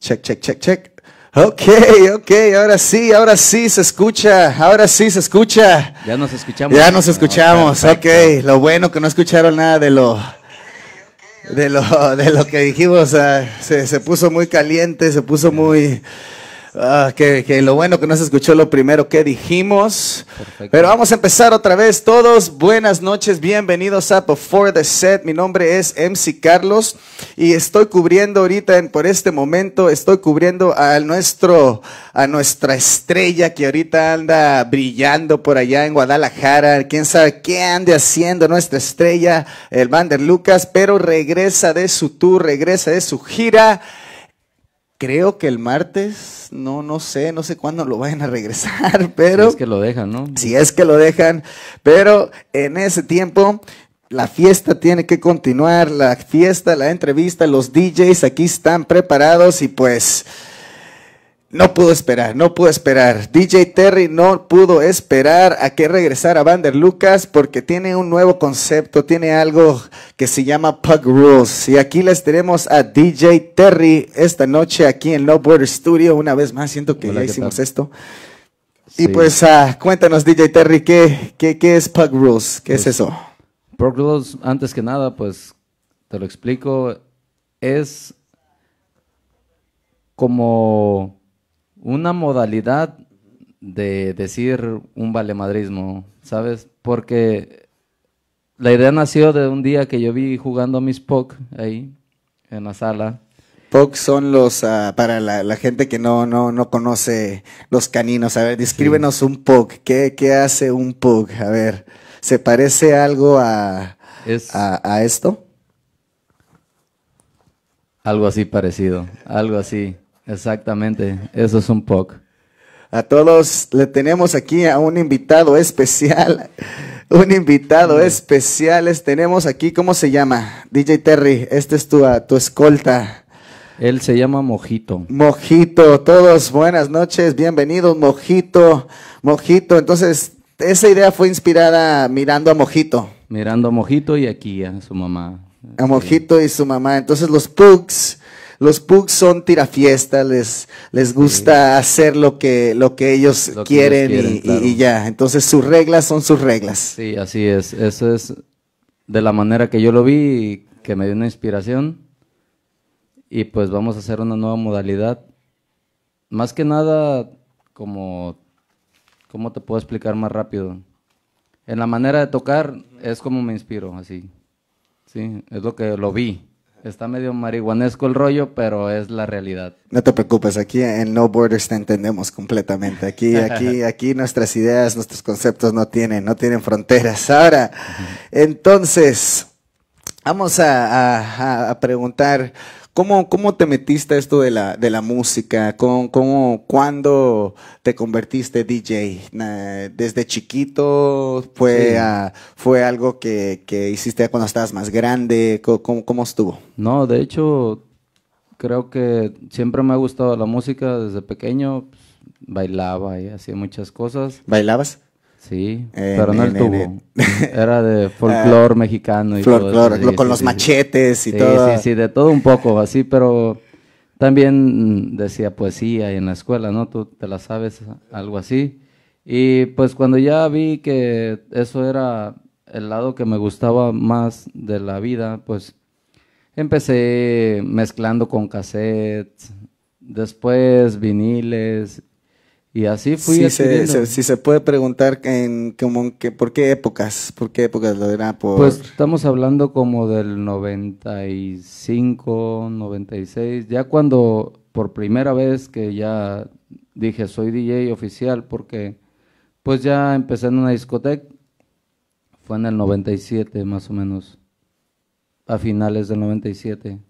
Check, check, check, check. Ok, ok, ahora sí, ahora sí se escucha, ahora sí se escucha. Ya nos escuchamos. Ya nos escuchamos, ah, ok. Lo bueno que no escucharon nada de lo, de lo, de lo que dijimos. Ah, se puso muy caliente, se puso muy... Ah, que, que, lo bueno que no se escuchó lo primero que dijimos. Pero vamos a empezar otra vez todos. Buenas noches, bienvenidos a Before the Set. Mi nombre es MC Carlos y estoy cubriendo ahorita, en, por este momento, estoy cubriendo a, nuestro, a nuestra estrella que ahorita anda brillando por allá en Guadalajara. Quién sabe qué ande haciendo nuestra estrella, el Vander Lucas, pero regresa de su tour, regresa de su gira. Creo que el martes, no, no sé, no sé cuándo lo vayan a regresar, pero... Si es que lo dejan, ¿no? Si es que lo dejan, pero en ese tiempo la fiesta tiene que continuar, la fiesta, la entrevista, los DJs aquí están preparados y pues no pudo esperar, no pudo esperar. DJ Terry no pudo esperar a que regresara Vander Lucas porque tiene un nuevo concepto, tiene algo que se llama Pug Rules. Y aquí les tenemos a DJ Terry esta noche aquí en Love Border Studio. Una vez más, siento que ya hicimos esto. Y pues ah, cuéntanos, DJ Terry, ¿qué, qué, qué es Pug Rules? ¿Qué es pues, eso? Pug Rules, antes que nada, pues te lo explico, es como una modalidad de decir un valemadrismo, ¿sabes? Porque la idea nació de un día que yo vi jugando a mis POC ahí, en la sala. POC son los, ah, para la, gente que no, no, no conoce los caninos, a ver, descríbenos un POC, ¿Qué, ¿Qué, hace un POC? A ver, ¿se parece algo a, a esto? Algo así parecido, algo así. Exactamente, eso es un POC. A todos le tenemos aquí a un invitado especial. Un invitado mm. especial les tenemos aquí, ¿cómo se llama? DJ Terry, este es tu, tu escolta. Él se llama Mojito. Mojito, todos buenas noches, bienvenidos, Mojito. Mojito, entonces, esa idea fue inspirada mirando a Mojito. Mirando a Mojito y aquí a su mamá. A Mojito y su mamá. Entonces, los Pugs los pugs son tirafiestas, les, les gusta hacer lo que, lo que ellos quieren, y, ya. Entonces sus reglas son sus reglas. Sí, así es. Eso es de la manera que yo lo vi y que me dio una inspiración. Y pues vamos a hacer una nueva modalidad. Más que nada, como, ¿cómo te puedo explicar más rápido? En la manera de tocar es como me inspiro, así. Sí, es lo que lo vi. Está medio marihuanesco el rollo, pero es la realidad. No te preocupes, aquí en No Borders te entendemos completamente. Aquí, aquí, aquí nuestras ideas, nuestros conceptos no tienen, no tienen fronteras. Ahora, entonces, vamos a preguntar ¿Cómo, te metiste a esto de la, de la música? ¿Cómo, cuándo te convertiste DJ? ¿Desde chiquito? ¿Fue, fue algo que, hiciste cuando estabas más grande? ¿Cómo, ¿Cómo estuvo? No, de hecho, creo que siempre me ha gustado la música desde pequeño. Pues, bailaba y hacía muchas cosas. ¿Bailabas? Sí, eh, pero no el tubo. Era de folclore ah, mexicano. Y todo eso, con los machetes y todo. Sí, sí, de todo un poco, así, pero también decía poesía y en la escuela, ¿no? Tú te la sabes, algo así. Y pues cuando ya vi que eso era el lado que me gustaba más de la vida, pues empecé mezclando con cassettes, después viniles y así fui sí si se puede preguntar en como que por qué épocas, por qué épocas la era Pues estamos hablando como del 95, 96, ya cuando por primera vez que ya dije soy DJ oficial porque pues ya empecé en una discoteca fue en el 97 más o menos a finales del 97.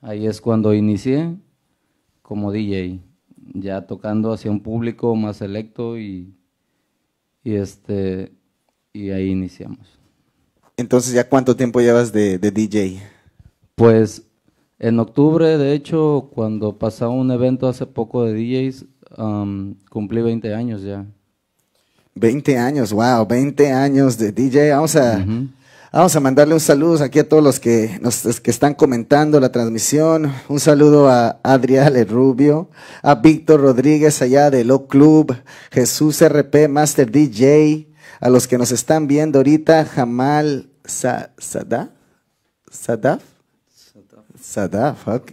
Ahí es cuando inicié como DJ ya tocando hacia un público más selecto y, y este y ahí iniciamos. Entonces, ¿ya cuánto tiempo llevas de, de, DJ? Pues en octubre, de hecho, cuando pasó un evento hace poco de DJs, um, cumplí 20 años ya. 20 años, wow, 20 años de DJ. Vamos a, Vamos a mandarle un saludo aquí a todos los que, nos, que están comentando la transmisión. Un saludo a Adrián Rubio, a Víctor Rodríguez allá de Lo Club, Jesús RP, Master DJ, a los que nos están viendo ahorita, Jamal Sadaf. Sadaf. Sadaf, ok.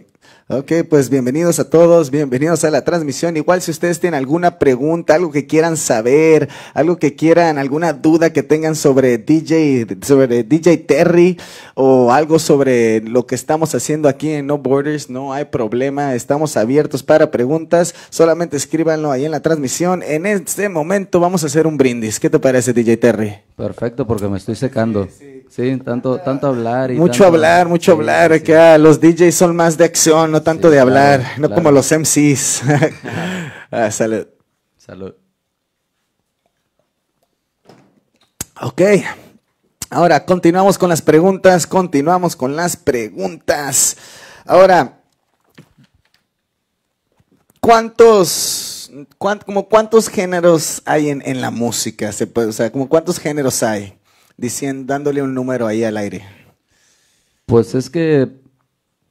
Ok, pues bienvenidos a todos, bienvenidos a la transmisión. Igual si ustedes tienen alguna pregunta, algo que quieran saber, algo que quieran, alguna duda que tengan sobre DJ, sobre DJ Terry o algo sobre lo que estamos haciendo aquí en No Borders, no hay problema, estamos abiertos para preguntas. Solamente escríbanlo ahí en la transmisión. En este momento vamos a hacer un brindis. ¿Qué te parece, DJ Terry? Perfecto, porque me estoy secando. Sí, tanto, tanto hablar y mucho hablar, mucho hablar. que ah, los DJs son más de acción, no tanto de hablar, no como los MCs. Ah, salud. Salud. Ok. Ahora, continuamos con las preguntas, continuamos con las preguntas. Ahora, ¿cuántos, como cuántos géneros hay en, la música? Se puede, o sea, como cuántos géneros hay, diciendo, dándole un número ahí al aire. Pues es que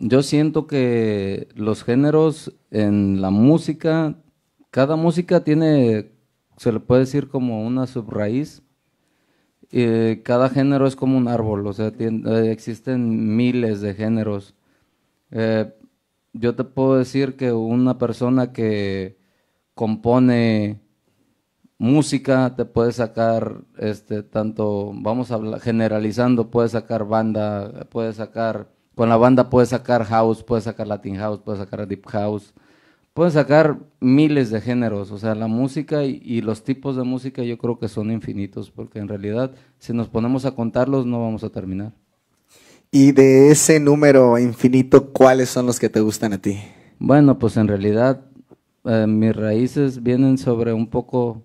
yo siento que los géneros en la música, cada música tiene, se le puede decir como una subraíz. y cada género es como un árbol, o sea, eh, existen miles de géneros. Eh, yo te puedo decir que una persona que compone música te puede sacar este tanto vamos a generalizando puede sacar banda puede sacar con la banda puedes sacar house, puedes sacar Latin house, puedes sacar deep house, puedes sacar miles de géneros. O sea, la música y, los tipos de música yo creo que son infinitos, porque en realidad si nos ponemos a contarlos no vamos a terminar. Y de ese número infinito, ¿cuáles son los que te gustan a ti? Bueno, pues en realidad eh, mis raíces vienen sobre un poco,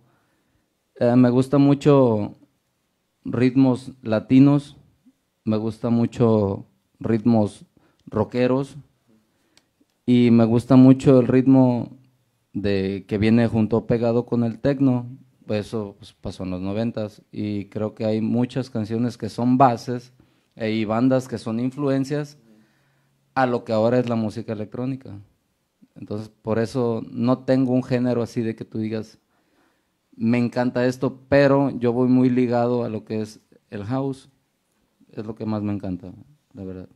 eh, me gusta mucho ritmos latinos, me gusta mucho ritmos rockeros y me gusta mucho el ritmo de que viene junto pegado con el techno. Eso pues, pasó en los noventas y creo que hay muchas canciones que son bases eh, y bandas que son influencias a lo que ahora es la música electrónica. Entonces, por eso no tengo un género así de que tú digas, me encanta esto, pero yo voy muy ligado a lo que es el house, es lo que más me encanta verdad.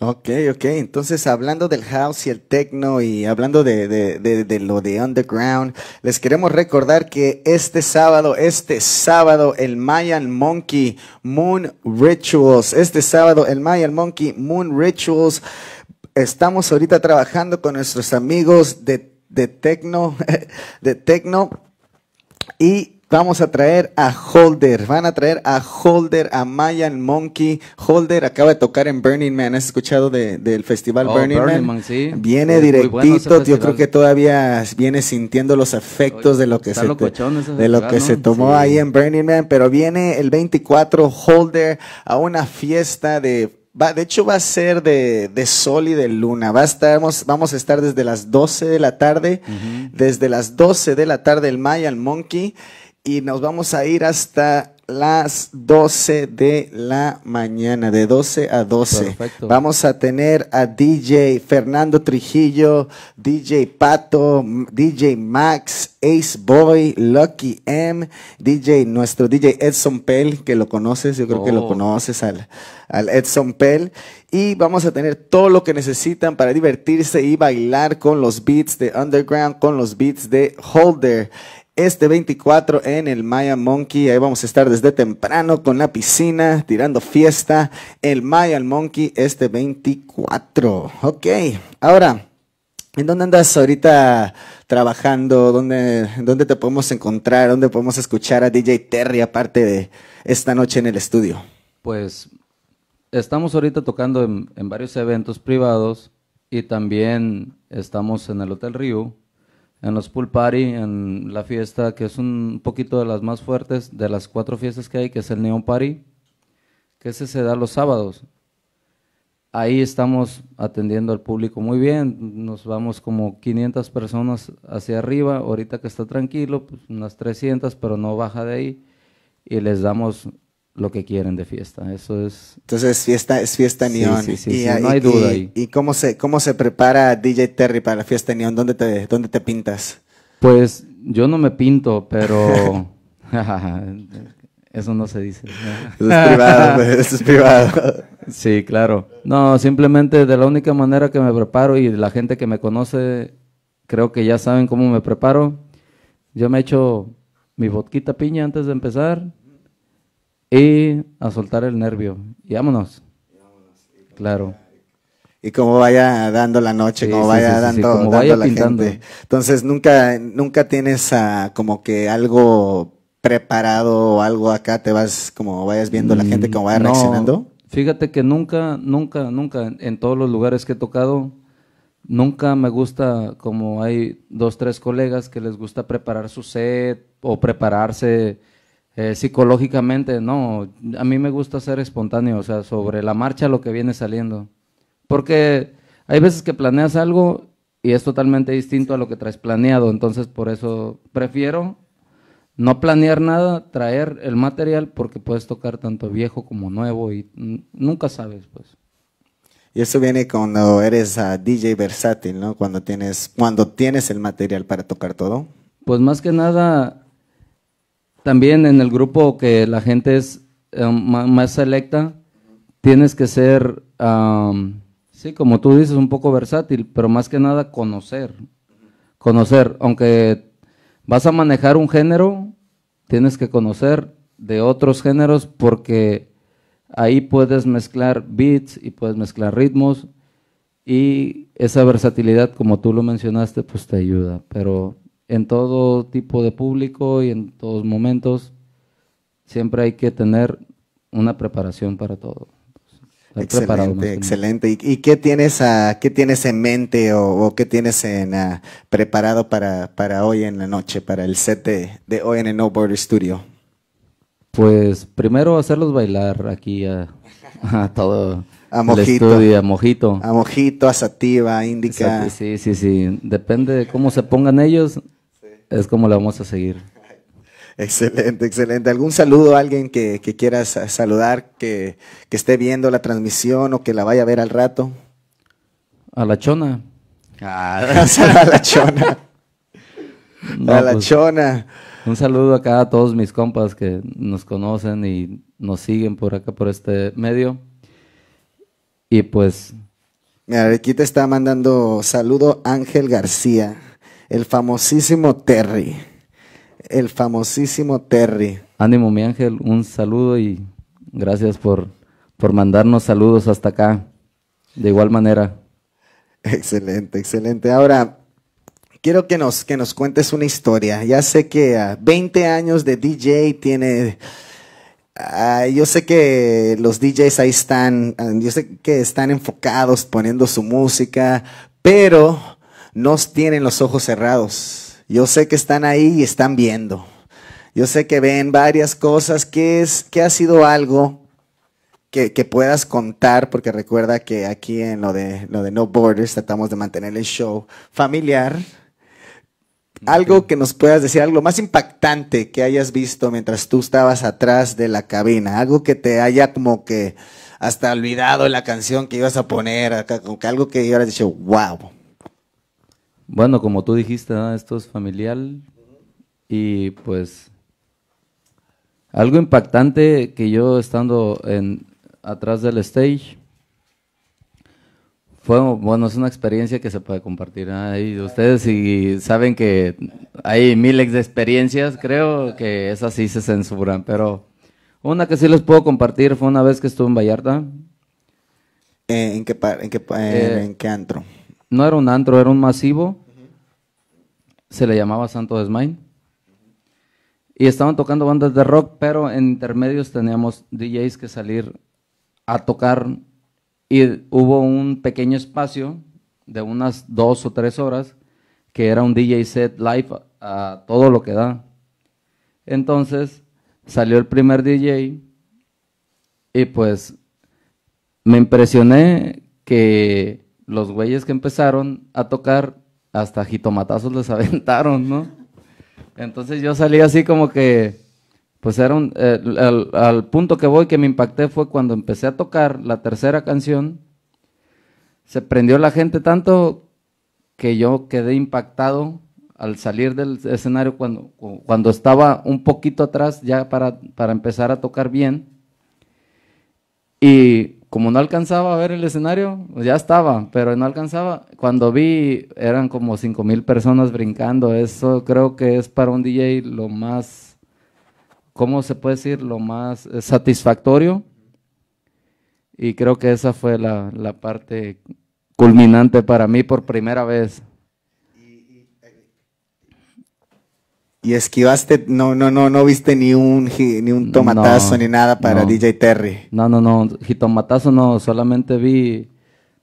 Ok, ok. Entonces, hablando del house y el techno y hablando de, de, de, de, lo de underground, les queremos recordar que este sábado, este sábado, el Mayan Monkey Moon Rituals, este sábado, el Mayan Monkey Moon Rituals, estamos ahorita trabajando con nuestros amigos de, de techno, de techno y Vamos a traer a Holder, van a traer a Holder, a Mayan Monkey. Holder acaba de tocar en Burning Man, ¿has escuchado de, del festival oh, Burning, Man? sí. Viene directito, yo creo que todavía viene sintiendo los efectos de lo que, se, de lo que se tomó ahí en Burning Man, pero viene el 24 Holder a una fiesta de Va, de hecho va a ser de, de, sol y de luna. Va vamos, vamos a estar desde las 12 de la tarde, desde las 12 de la tarde el Mayan Monkey y nos vamos a ir hasta las 12 de la mañana, de 12 a 12. Vamos a tener a DJ Fernando Trijillo, DJ Pato, DJ Max, Ace Boy, Lucky M, DJ, nuestro DJ Edson Pell, que lo conoces, yo creo que lo oh. conoces al Edson Pell. Y vamos a tener todo lo que necesitan para divertirse y bailar con los beats de Underground, con los beats de Holder este 24 en el Maya Monkey. Ahí vamos a estar desde temprano con la piscina, tirando fiesta. El Maya Monkey este 24. Ok, ahora, ¿en dónde andas ahorita trabajando? ¿Dónde, dónde te podemos encontrar? ¿Dónde podemos escuchar a DJ Terry aparte de esta noche en el estudio? Pues estamos ahorita tocando en, en varios eventos privados y también estamos en el Hotel Río en los pool party, en la fiesta que es un poquito de las más fuertes, de las cuatro fiestas que hay, que es el Neon Party, que ese se da los sábados. Ahí estamos atendiendo al público muy bien, nos vamos como 500 personas hacia arriba, ahorita que está tranquilo, pues unas 300, pero no baja de ahí, y les damos lo que quieren de fiesta. Eso es. Entonces fiesta es fiesta neón. y, no hay duda cómo se cómo se prepara DJ Terry para la fiesta neón? ¿Dónde te dónde te pintas? Pues yo no me pinto, pero eso no se dice. eso es privado, pues, eso es privado. sí, claro. No, simplemente de la única manera que me preparo y la gente que me conoce creo que ya saben cómo me preparo. Yo me echo mi vodquita piña antes de empezar y a soltar el nervio. Y vámonos. Claro. Y como vaya dando la noche, como vaya dando, vaya la gente. Entonces nunca, nunca tienes ah, como que algo preparado o algo acá, te vas como vayas viendo la gente, mm, como vaya reaccionando. Fíjate que nunca, nunca, nunca, en todos los lugares que he tocado, nunca me gusta como hay dos, tres colegas que les gusta preparar su set o prepararse eh, psicológicamente, no, a mí me gusta ser espontáneo, o sea, sobre la marcha lo que viene saliendo. Porque hay veces que planeas algo y es totalmente distinto a lo que traes planeado, entonces por eso prefiero no planear nada, traer el material porque puedes tocar tanto viejo como nuevo y nunca sabes, pues. Y eso viene cuando eres ah, DJ versátil, ¿no? Cuando tienes, cuando tienes el material para tocar todo. Pues más que nada también en el grupo que la gente es eh, más selecta, tienes que ser, sí, como tú dices, un poco versátil, pero más que nada conocer. Conocer, aunque vas a manejar un género, tienes que conocer de otros géneros porque ahí puedes mezclar beats y puedes mezclar ritmos y esa versatilidad, como tú lo mencionaste, pues te ayuda. Pero en todo tipo de público y en todos momentos, siempre hay que tener una preparación para todo. excelente, excelente. ¿Y, qué tienes ah, qué tienes en mente o, qué tienes en, ah, preparado para, para hoy en la noche, para el set de, hoy en el No Border Studio? Pues primero hacerlos bailar aquí a, todo a mojito, a mojito. A mojito, indica. sí, sí, sí. Depende de cómo se pongan ellos, es como la vamos a seguir. Excelente, excelente. ¿Algún saludo a alguien que, quieras saludar, que, esté viendo la transmisión o que la vaya a ver al rato? A la chona. Ah, a la chona. a la pues, chona. Un saludo acá a todos mis compas que nos conocen y nos siguen por acá, por este medio. Y pues... aquí te está mandando saludo Ángel García. El famosísimo Terry. El famosísimo Terry. Ánimo, mi ángel, un saludo y gracias por, por mandarnos saludos hasta acá. De igual manera. Excelente, excelente. Ahora, quiero que nos, que nos cuentes una historia. Ya sé que a 20 años de DJ tiene... Ah, yo sé que los DJs ahí están, ah, yo sé que están enfocados poniendo su música, pero nos tienen los ojos cerrados. Yo sé que están ahí y están viendo. Yo sé que ven varias cosas. ¿Qué, es, qué ha sido algo que, puedas contar? Porque recuerda que aquí en lo de, lo de No Borders tratamos de mantener el show familiar. Algo que nos puedas decir, algo más impactante que hayas visto mientras tú estabas atrás de la cabina, algo que te haya como que hasta olvidado la canción que ibas a poner, algo que hubieras dicho, wow, bueno, como tú dijiste, esto es familiar y pues algo impactante que yo estando en, atrás del stage fue, bueno, es una experiencia que se puede compartir ahí ustedes si saben que hay miles de experiencias, creo que esas sí se censuran, pero una que sí les puedo compartir fue una vez que estuve en Vallarta. Eh, ¿En en en, eh, en qué antro? no era un antro, era un masivo. Se le llamaba Santo Desmain. Y estaban tocando bandas de rock, pero en intermedios teníamos DJs que salir a tocar. Y hubo un pequeño espacio de unas dos o tres horas que era un DJ set live a todo lo que da. Entonces salió el primer DJ y pues me impresioné que los güeyes que empezaron a tocar, hasta jitomatazos les aventaron, ¿no? Entonces yo salí así como que, pues era eh, al, punto que voy que me impacté fue cuando empecé a tocar la tercera canción, se prendió la gente tanto que yo quedé impactado al salir del escenario cuando, cuando estaba un poquito atrás ya para, para empezar a tocar bien. Y como no alcanzaba a ver el escenario, pues ya estaba, pero no alcanzaba. Cuando vi, eran como 5 mil personas brincando. Eso creo que es para un DJ lo más, ¿cómo se puede decir? Lo más eh, satisfactorio. Y creo que esa fue la, la parte culminante para mí por primera vez. Y esquivaste, no, no, no, no viste ni un, ni un tomatazo ni nada para DJ Terry. No, no, no, jitomatazo no, solamente vi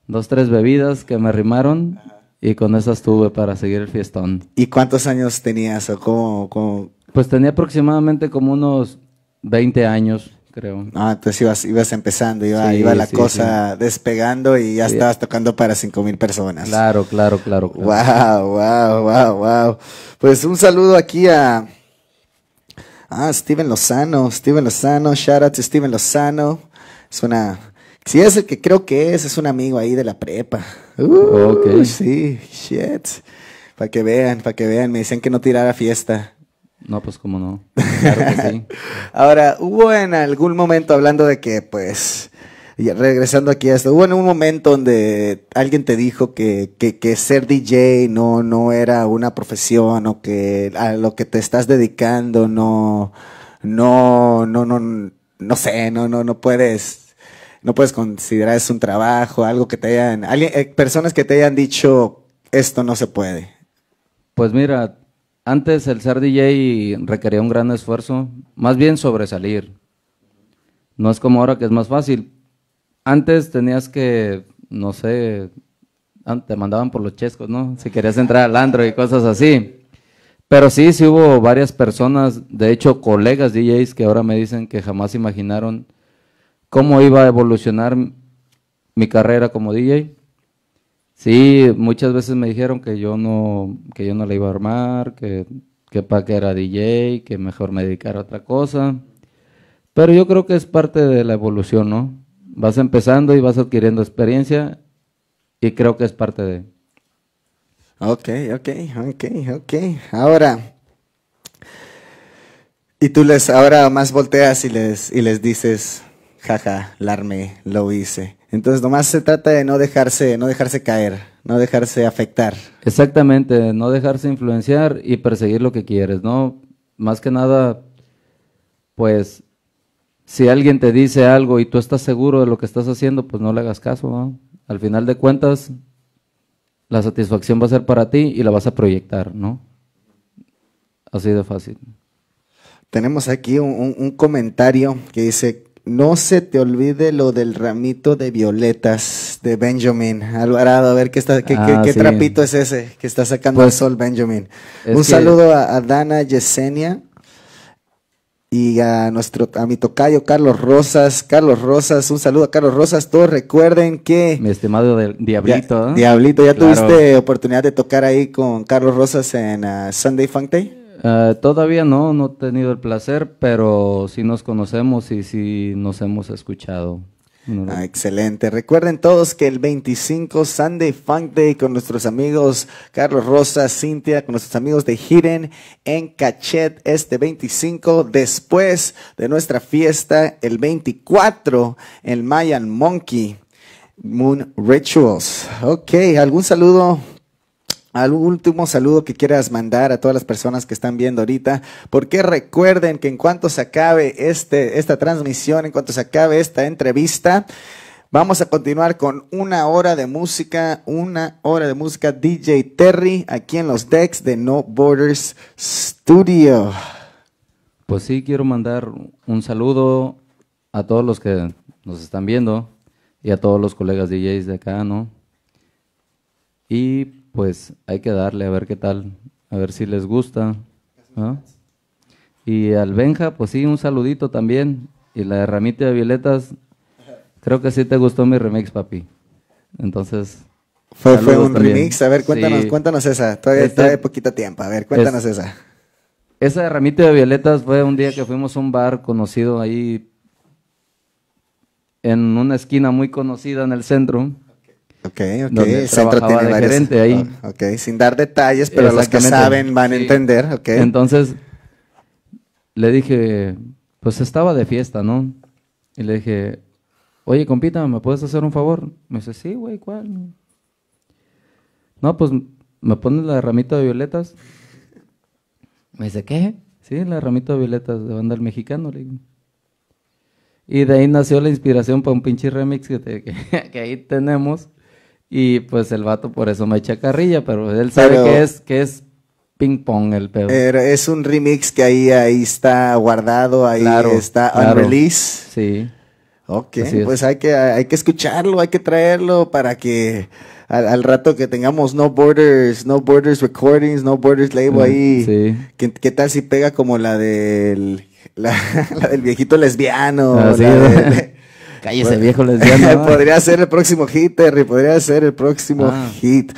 dos, tres bebidas que me rimaron y con esas tuve para seguir el fiestón. ¿Y cuántos años tenías o cómo? Pues tenía aproximadamente como unos 20 años creo. Ah, entonces ibas, ibas empezando, iba, iba la cosa despegando y ya estabas tocando para cinco mil personas. Claro, claro, claro, Wow, wow, wow, wow. Pues un saludo aquí a, Ah, Steven Lozano, Steven Lozano, shout out to Steven Lozano. Es una. Sí, es el que creo que es, es un amigo ahí de la prepa. Uh, sí, shit. Para que vean, para que vean, me dicen que no tirara fiesta. No, pues cómo no. Ahora, hubo en algún momento hablando de que, pues, regresando aquí a esto, hubo en un momento donde alguien te dijo que, que, ser DJ no, no era una profesión o que a lo que te estás dedicando no, no, no, no, no sé, no, no, no puedes. No puedes considerar es un trabajo, algo que te hayan, eh, personas que te hayan dicho esto no se puede. Pues mira, antes el ser DJ requería un gran esfuerzo, más bien sobresalir. No es como ahora que es más fácil. Antes tenías que, no sé, te mandaban por los chescos, ¿no? Si querías entrar al andro y cosas así. Pero sí, sí hubo varias personas, de hecho colegas DJs que ahora me dicen que jamás imaginaron cómo iba a evolucionar mi carrera como DJ. Sí, muchas veces me dijeron que yo no, que yo no la iba a armar, que, que para que era DJ, que mejor me dedicara a otra cosa. Pero yo creo que es parte de la evolución, ¿no? Vas empezando y vas adquiriendo experiencia y creo que es parte de... Ok, ok, ok, ok. Ahora, y tú les ahora más volteas y les, y les dices, jaja, larme, lo hice. Entonces nomás se trata de no dejarse, no dejarse caer, no dejarse afectar. Exactamente, no dejarse influenciar y perseguir lo que quieres, ¿no? Más que nada, pues, si alguien te dice algo y tú estás seguro de lo que estás haciendo, pues no le hagas caso, ¿no? Al final de cuentas, la satisfacción va a ser para ti y la vas a proyectar, ¿no? Así de fácil. Tenemos aquí un, un comentario que dice, no se te olvide lo del ramito de violetas de Benjamin Alvarado. A ver qué, qué, ah, trapito es ese que está sacando pues, el sol Benjamin. Un saludo a, Dana Yesenia y a nuestro mi tocayo Carlos Rosas. Carlos Rosas, un saludo a Carlos Rosas. Todos recuerden que. Mi estimado Diablito. Diablito, ya tuviste oportunidad de tocar ahí con Carlos Rosas en ah, Sunday Funk Day. Eh, todavía no, no he tenido el placer, pero si nos conocemos y si nos hemos escuchado. Ah, excelente. Recuerden todos que el 25 Sunday Funk Day con nuestros amigos Carlos Rosa, Cintia, con nuestros amigos de Hidden en Cachet este 25 después de nuestra fiesta el 24 el Mayan Monkey Moon Rituals. Ok, ¿algún saludo al último saludo que quieras mandar a todas las personas que están viendo ahorita, porque recuerden que en cuanto se acabe este, esta transmisión, en cuanto se acabe esta entrevista, vamos a continuar con una hora de música, una hora de música DJ Terry aquí en los decks de No Borders Studio. Pues sí, quiero mandar un saludo a todos los que nos están viendo y a todos los colegas DJs de acá, ¿no? Y pues hay que darle a ver qué tal, a ver si les gusta. Y al Benja, pues sí, un saludito también. Y la de de Violetas, creo que sí te gustó mi remix, papi. Entonces... Fue, un remix, a ver, cuéntanos, cuéntanos esa, todavía, hay este poquito tiempo, a ver, cuéntanos esa. Esa de ramita de Violetas fue un día que fuimos a un bar conocido ahí en una esquina muy conocida en el centro Ok, ok. se centro gerente ahí. Ah, ok, sin dar detalles, pero los que saben van a entender. Okay. Entonces, le dije, pues estaba de fiesta, ¿no? Y le dije, oye, compita, ¿me puedes hacer un favor? Me dice, sí, güey, ¿cuál? No, pues, ¿me pones la ramita de violetas? Me dice, ¿qué? Sí, la ramita de violetas de banda El mexicano, Y de ahí nació la inspiración para un pinche remix que ahí tenemos y pues el vato por eso me echa carrilla, pero él sabe que es que es ping pong el pedo. Es un remix que ahí ahí está guardado, ahí está claro. release. Sí. Ok, pues hay que, hay que escucharlo, hay que traerlo para que al, rato que tengamos No Borders, No Borders Recordings, No Borders Label mm, ahí, sí. ¿qué, tal si pega como la del, la, del viejito lesbiano? Ah, Cállese, viejo podría ser el próximo hit, Terry, podría ser el próximo ah. hit.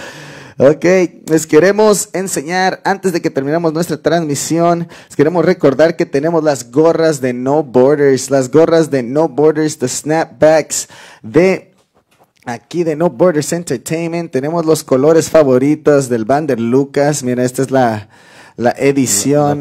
Ok, les queremos enseñar, antes de que terminemos nuestra transmisión, les queremos recordar que tenemos las gorras de No Borders, las gorras de No Borders, the snapbacks de Aquí de No Borders Entertainment tenemos los colores favoritos del Bander Lucas. Mira, esta es la, la edición.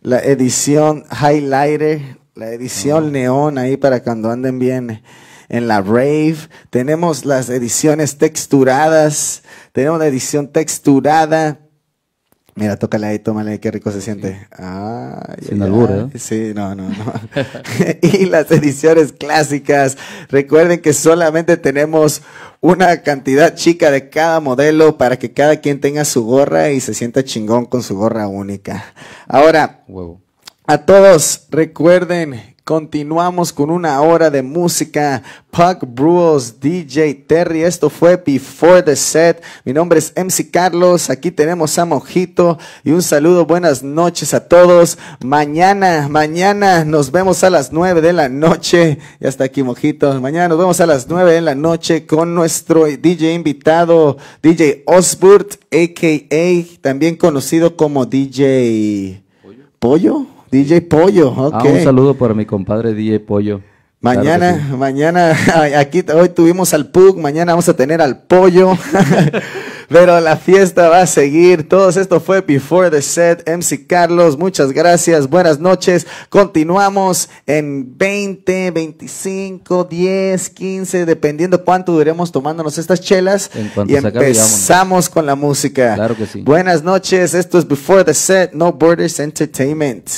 la edición highlighter, la edición neón ahí para cuando anden bien en la rave. Tenemos las ediciones texturadas. Tenemos la edición texturada. Mira, tócale ahí, tómale ahí, qué rico se siente. Ah, Sin albur, ¿eh? Sí, no, no, no. y las ediciones clásicas. Recuerden que solamente tenemos una cantidad chica de cada modelo para que cada quien tenga su gorra y se sienta chingón con su gorra única. Ahora. Huevo. A todos, recuerden, continuamos con una hora de música. Puck Brewers, DJ Terry, esto fue Before the Set. Mi nombre es MC Carlos, aquí tenemos a Mojito y un saludo, buenas noches a todos. Mañana, mañana nos vemos a las nueve de la noche. Ya está aquí Mojito. Mañana nos vemos a las nueve de la noche con nuestro DJ invitado, DJ Osbert, a.k.a. también conocido como DJ... ¿Pollo? DJ Pollo, ah, ok. un saludo para mi compadre DJ Pollo. Mañana, mañana, aquí hoy tuvimos al PUC, mañana vamos a tener al pollo, pero la fiesta va a seguir. Todo esto fue Before the Set, MC Carlos, muchas gracias, buenas noches. Continuamos en 20, 25, 10, 15, dependiendo cuánto duremos tomándonos estas chelas. y empezamos con la música. Claro que sí. Buenas noches, esto es Before the Set, No Borders Entertainment.